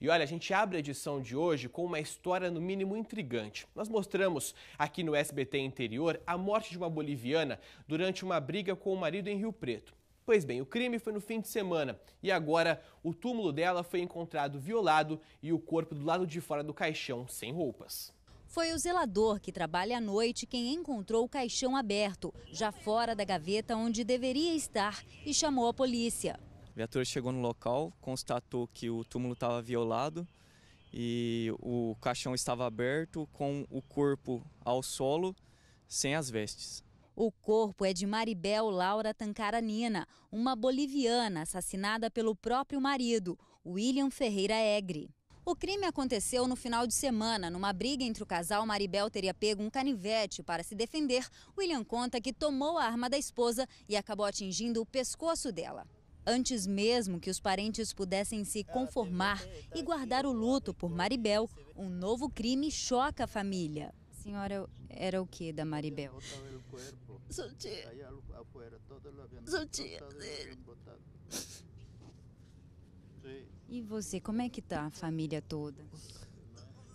E olha, a gente abre a edição de hoje com uma história no mínimo intrigante. Nós mostramos aqui no SBT Interior a morte de uma boliviana durante uma briga com o marido em Rio Preto. Pois bem, o crime foi no fim de semana e agora o túmulo dela foi encontrado violado e o corpo do lado de fora do caixão, sem roupas. Foi o zelador que trabalha à noite quem encontrou o caixão aberto, já fora da gaveta onde deveria estar, e chamou a polícia viatura chegou no local, constatou que o túmulo estava violado e o caixão estava aberto com o corpo ao solo, sem as vestes. O corpo é de Maribel Laura Tancara Nina, uma boliviana assassinada pelo próprio marido, William Ferreira Egre. O crime aconteceu no final de semana. Numa briga entre o casal, Maribel teria pego um canivete para se defender. William conta que tomou a arma da esposa e acabou atingindo o pescoço dela. Antes mesmo que os parentes pudessem se conformar e guardar o luto por Maribel, um novo crime choca a família. A senhora era o que da Maribel? Sou tia. E você, como é que tá a família toda?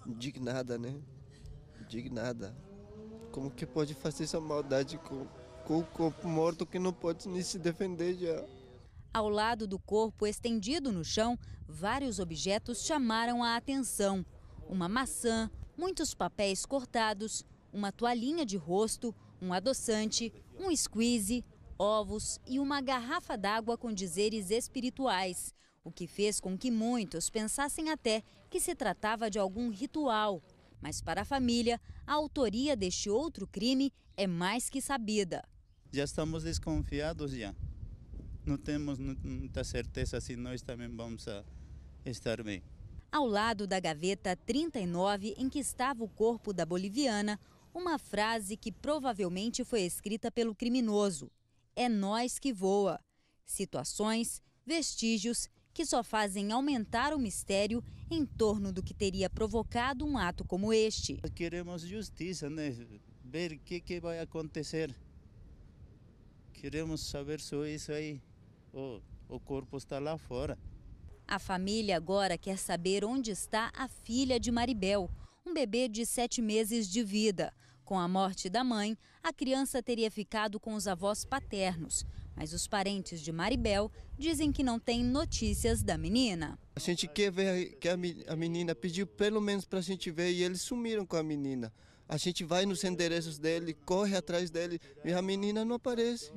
Indignada, né? Indignada. Como que pode fazer essa maldade com, com o corpo morto que não pode nem se defender já? Ao lado do corpo estendido no chão, vários objetos chamaram a atenção: uma maçã, muitos papéis cortados, uma toalhinha de rosto, um adoçante, um squeeze, ovos e uma garrafa d'água com dizeres espirituais, o que fez com que muitos pensassem até que se tratava de algum ritual. Mas para a família, a autoria deste outro crime é mais que sabida. Já estamos desconfiados já não temos muita certeza se nós também vamos estar bem. Ao lado da gaveta 39, em que estava o corpo da boliviana, uma frase que provavelmente foi escrita pelo criminoso: É nós que voa. Situações, vestígios que só fazem aumentar o mistério em torno do que teria provocado um ato como este. Queremos justiça, né? Ver o que, que vai acontecer. Queremos saber sobre isso aí o, o corpo está lá fora. A família agora quer saber onde está a filha de Maribel, um bebê de sete meses de vida. Com a morte da mãe, a criança teria ficado com os avós paternos, mas os parentes de Maribel dizem que não têm notícias da menina. A gente quer ver que a menina pediu pelo menos para a gente ver e eles sumiram com a menina. A gente vai nos endereços dele, corre atrás dele e a menina não aparece.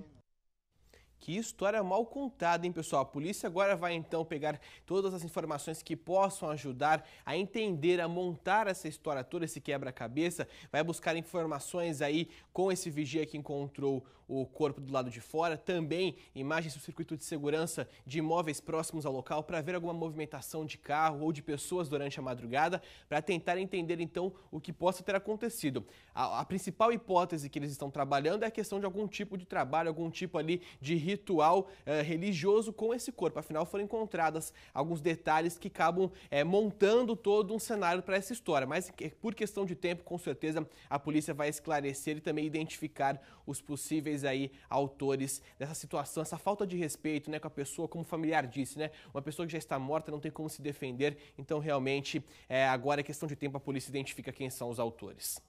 Que história mal contada, hein, pessoal? A polícia agora vai então pegar todas as informações que possam ajudar a entender, a montar essa história toda, esse quebra-cabeça. Vai buscar informações aí com esse vigia que encontrou o corpo do lado de fora. Também imagens do circuito de segurança de imóveis próximos ao local para ver alguma movimentação de carro ou de pessoas durante a madrugada, para tentar entender então o que possa ter acontecido. A, a principal hipótese que eles estão trabalhando é a questão de algum tipo de trabalho, algum tipo ali de ritual eh, religioso com esse corpo. Afinal, foram encontradas alguns detalhes que acabam eh, montando todo um cenário para essa história. Mas eh, por questão de tempo, com certeza a polícia vai esclarecer e também identificar os possíveis aí autores dessa situação, essa falta de respeito, né, com a pessoa, como o familiar disse, né, uma pessoa que já está morta não tem como se defender. Então, realmente, agora é questão de tempo a polícia identifica quem são os autores.